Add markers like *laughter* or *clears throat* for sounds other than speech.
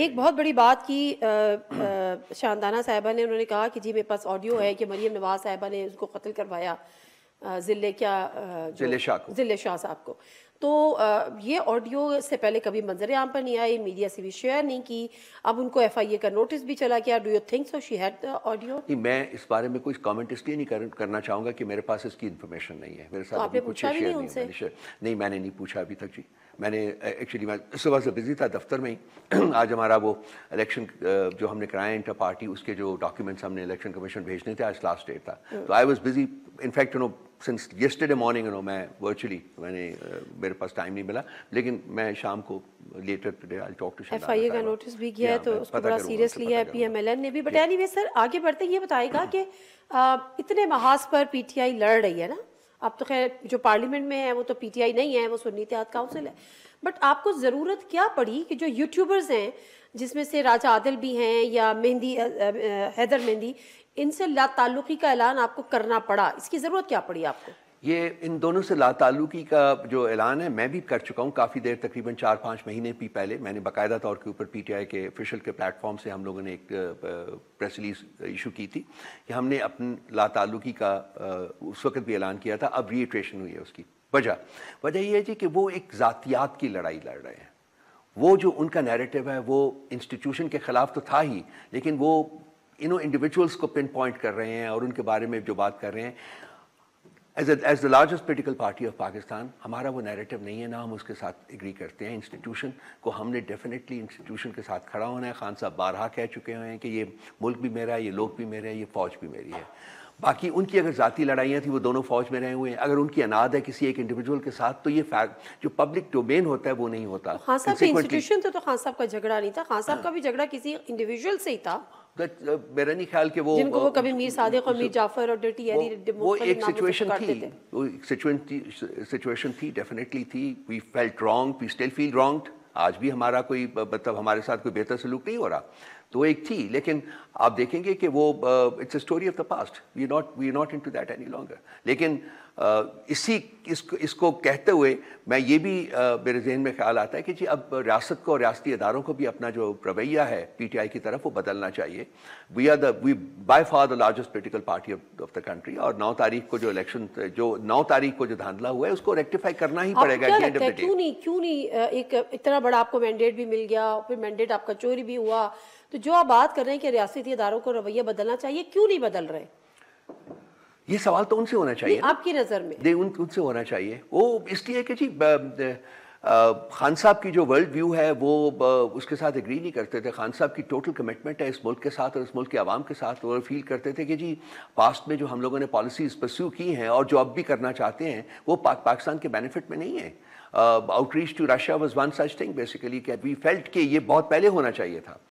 एक बहुत बड़ी बात की शानदाना साहिबा ने उन्होंने कहा कि जी मेरे पास ऑडियो है कि मरियम नवाज साहिबा ने उसको कत्ल करवाया ज़िले क्या ज़िले शाह ज़िले शाह साहब को तो ये ऑडियो से पहले कभी मंजर आम पर नहीं आई मीडिया से भी शेयर नहीं की अब उनको एफ आई ए का नोटिस भी चला गया do you think so she had audio मैं इस बारे में कुछ कमेंट इसलिए नहीं कर, करना चाहूँगा कि मेरे पास इसकी इन्फॉर्मेशन नहीं है मेरे साथ तो आपने पूछा भी नहीं उनसे नहीं मैंने नहीं पूछा अभी तक जी मैंने एक्चुअली मैं सुबह से बिजी था दफ्तर में ही *clears throat* आज हमारा वो इलेक्शन जो हमने कराया इंटर पार्टी उसके जो डॉक्यूमेंट्स हमने इलेक्शन कमीशन भेजने थे आज लास्ट डेट था hmm. तो I was busy in fact you know since yesterday morning you know मैं वर्चुअली मैंने मेरे पास टाइम नहीं मिला लेकिन मैं शाम को later today I talk to FIA का नोटिस भी किया है तो उसको बड़ा पी एम एल एन ने भी बट वे सर आगे बढ़ते ये बताएगा कि इतने महाज पर पी टी आई लड़ रही है ना अब तो खैर जो पार्लियामेंट में है वो तो पीटीआई नहीं है वो सुन्नी इतिहाद काउंसिल है बट आपको ज़रूरत क्या पड़ी कि जो यूट्यूबर्स हैं जिसमें से राजा आदिल भी हैं या मेहंदी हैदर मेहंदी इनसे ला ताल्लुकी का ऐलान आपको करना पड़ा इसकी ज़रूरत क्या पड़ी आपको ये इन दोनों से लातालुकी का जो ऐलान है मैं भी कर चुका हूँ काफ़ी देर तकरीबन चार पाँच महीने भी पहले मैंने बाकायदा तौर के ऊपर पीटीआई के ऑफिशियल के प्लेटफॉर्म से हम लोगों ने एक प्रेस रिलीज इशू की थी कि हमने अपने लातालुकी का उस वक्त भी ऐलान किया था अब रिएट्रेशन हुई है उसकी वजह वजह यह है जी कि वो एक ज़ातियात की लड़ाई लड़ रहे हैं वो जो उनका नैरेटिव है वो इंस्टीट्यूशन के ख़िलाफ़ तो था ही लेकिन वो इनो इंडिविजुअल्स को पिन पॉइंट कर रहे हैं और उनके बारे में जो बात कर रहे हैं as as the largest political party of Pakistan हमारा वो नैरेटिव नहीं है ना हम उसके साथ एग्री करते हैं इंस्टीट्यूशन को हमने डेफिनेटली इंस्टीट्यूशन के साथ खड़ा होना है खान साहब बारहा कह चुके हुए हैं कि ये मुल्क भी मेरा है ये लोग भी मेरे हैं ये फौज भी मेरी है बाकी उनकी अगर जतीी लड़ाइयाँ थी वो दोनों फौज में रहे हुए हैं अगर उनकी अनाद है किसी एक इंडिविजुअल के साथ तो ये फैक्ट जो पब्लिक डोमेन होता है वो नहीं होता तो खान साहब का तो, तो झगड़ा नहीं था खान साहब हाँ। का भी झगड़ा किसी इंडिविजुअल से ही था Uh, ख्याल के वो जिनको वो कभी मीर सादिक और मीर जाफर और डटी यानी वो एक सिचुएशन थी वो एक सिचुएशन थी डेफिनेटली थी we felt wrong we still feel wrong आज भी हमारा कोई मतलब हमारे साथ कोई बेहतर सलूक नहीं हो रहा तो एक थी लेकिन आप देखेंगे कि वो it's a story of the past we not we not in to that any longer लेकिन uh, इसी इसको इसको कहते हुए मैं ये भी uh, मेरे जहन में ख्याल आता है कि जी अब रियासत को और रियाती इदारों को भी अपना जो रवैया है पी टी आई की तरफ वो बदलना चाहिए we are the we by far the largest political party of the country और नौ तारीख को जो इलेक्शन जो नौ तारीख को जो धांधला हुआ है उसको रेक्टिफाई करना ही पड़ेगा क्यों नहीं क्यों नहीं एक इतना बड़ा आपको मैंडेट भी मिल गया फिर मैंडेट आपका चोरी भी हुआ तो जो आप बात कर रहे हैं कि रियासती इदारों को रवैया बदलना चाहिए क्यों नहीं बदल रहे ये सवाल तो उनसे होना चाहिए आपकी नज़र में दे उन उनसे होना चाहिए वो इसलिए कि जी खान साहब की जो वर्ल्ड व्यू है वो उसके साथ एग्री नहीं करते थे खान साहब की टोटल कमिटमेंट है इस मुल्क के साथ और इस मुल्क के आवाम के साथ और फील करते थे कि जी पास्ट में जो हम लोगों ने पॉलिसीज़ परस्यू की हैं और जो अब भी करना चाहते हैं वो पाक पाकिस्तान के बेनिफिट में नहीं है outreach to Russia was one such thing basically कि वी फेल्ट कि ये बहुत पहले होना चाहिए था